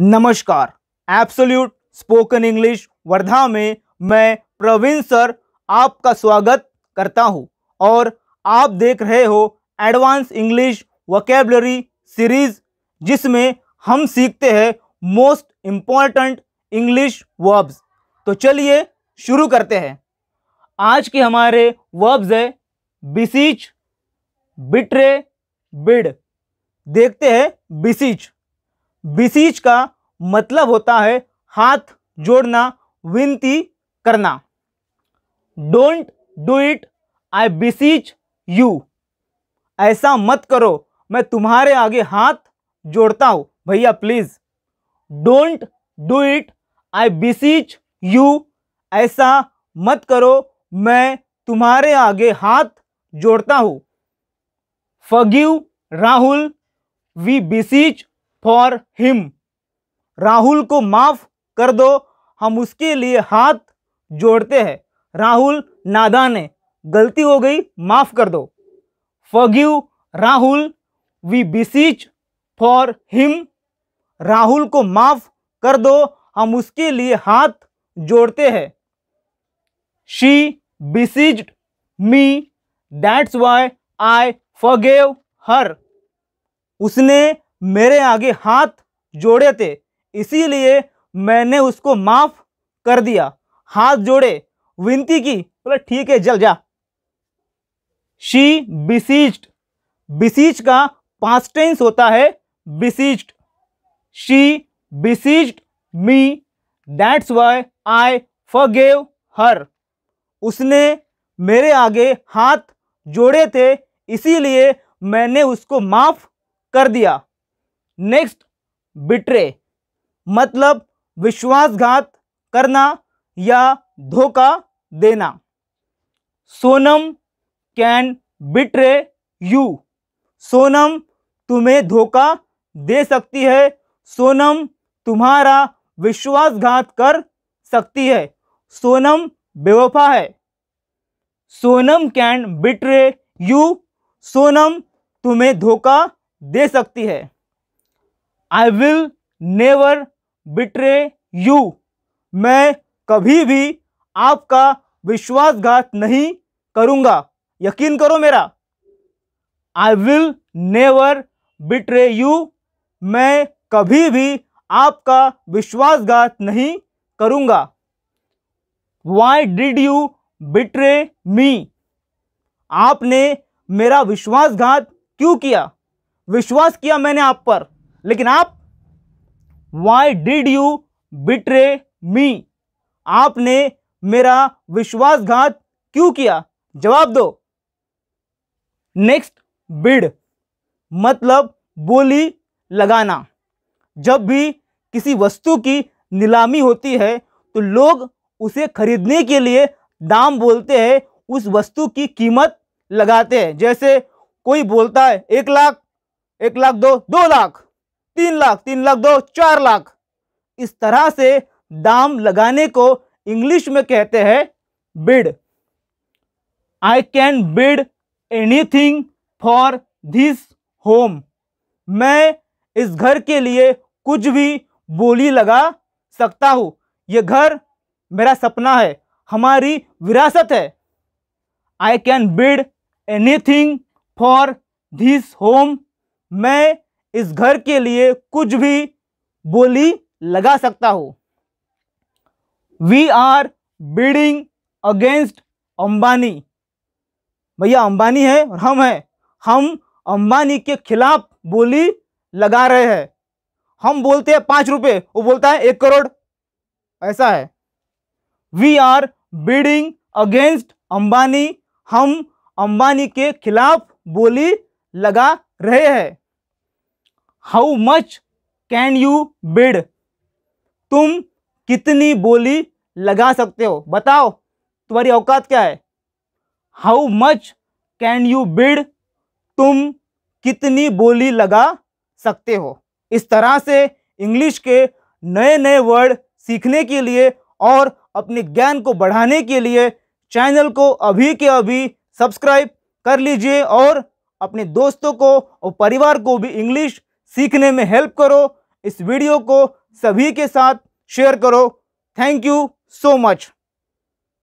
नमस्कार absolute spoken English Wardha में मैं प्रवीण सर आपका स्वागत करता हूँ और आप देख रहे हो एडवांस इंग्लिश वोकेबलरी सीरीज जिसमें हम सीखते हैं मोस्ट इम्पॉर्टेंट इंग्लिश वर्ब्स तो चलिए शुरू करते हैं आज के हमारे वर्ब्स है बिसीच बिट्रे बिड देखते हैं बिसीच बिसीच का मतलब होता है हाथ जोड़ना विनती करना don't do it I beseech you ऐसा मत करो मैं तुम्हारे आगे हाथ जोड़ता हूं भैया please don't do it I beseech you ऐसा मत करो मैं तुम्हारे आगे हाथ जोड़ता हूं forgive Rahul we beseech for him Rahul को माफ़ कर दो हम उसके लिए हाथ जोड़ते हैं राहुल नादान है गलती हो गई माफ़ कर दो forgive Rahul we beseech for him Rahul को माफ़ कर दो हम उसके लिए हाथ जोड़ते हैं she beseech me that's why I forgave her उसने मेरे आगे हाथ जोड़े थे इसीलिए मैंने उसको माफ़ कर दिया हाथ जोड़े विनती की बोला ठीक है जल जा शी बिसीज्ड बिसीज का पास्ट टेंस होता है beseeched she beseeched me that's why I gave her उसने मेरे आगे हाथ जोड़े थे इसीलिए मैंने उसको माफ़ कर दिया नेक्स्ट बिट्रे मतलब विश्वासघात करना या धोखा देना Sonam can betray you Sonam तुम्हें धोखा दे सकती है सोनम तुम्हारा विश्वासघात कर सकती है सोनम बेवफा है Sonam can betray you Sonam तुम्हें धोखा दे सकती है I will never betray you मैं कभी भी आपका विश्वासघात नहीं करूंगा यकीन करो मेरा I will never betray you मैं कभी भी आपका विश्वासघात नहीं करूंगा why did you betray me आपने मेरा विश्वासघात क्यों किया विश्वास किया मैंने आप पर लेकिन आप why did you betray me आपने मेरा विश्वासघात क्यों किया जवाब दो नेक्स्ट बिड मतलब बोली लगाना जब भी किसी वस्तु की नीलामी होती है तो लोग उसे खरीदने के लिए दाम बोलते हैं उस वस्तु की कीमत लगाते हैं जैसे कोई बोलता है एक लाख एक लाख दो दो लाख तीन लाख तीन लाख दो चार लाख इस तरह से दाम लगाने को इंग्लिश में कहते हैं bid I can bid anything for this home मैं इस घर के लिए कुछ भी बोली लगा सकता हूँ यह घर मेरा सपना है हमारी विरासत है I can bid anything for this home मैं इस घर के लिए कुछ भी बोली लगा सकता हो we are bidding against Ambani भैया अंबानी है और हम हैं हम अंबानी के खिलाफ बोली लगा रहे हैं हम बोलते हैं पांच रुपए वो बोलता है एक करोड़ ऐसा है we are bidding against Ambani हम अंबानी के खिलाफ बोली लगा रहे हैं how much can you bid तुम कितनी बोली लगा सकते हो बताओ तुम्हारी औकात क्या है how much can you bid तुम कितनी बोली लगा सकते हो इस तरह से इंग्लिश के नए नए वर्ड सीखने के लिए और अपने ज्ञान को बढ़ाने के लिए चैनल को अभी के अभी सब्सक्राइब कर लीजिए और अपने दोस्तों को और परिवार को भी इंग्लिश सीखने में हेल्प करो इस वीडियो को सभी के साथ शेयर करो थैंक यू सो मच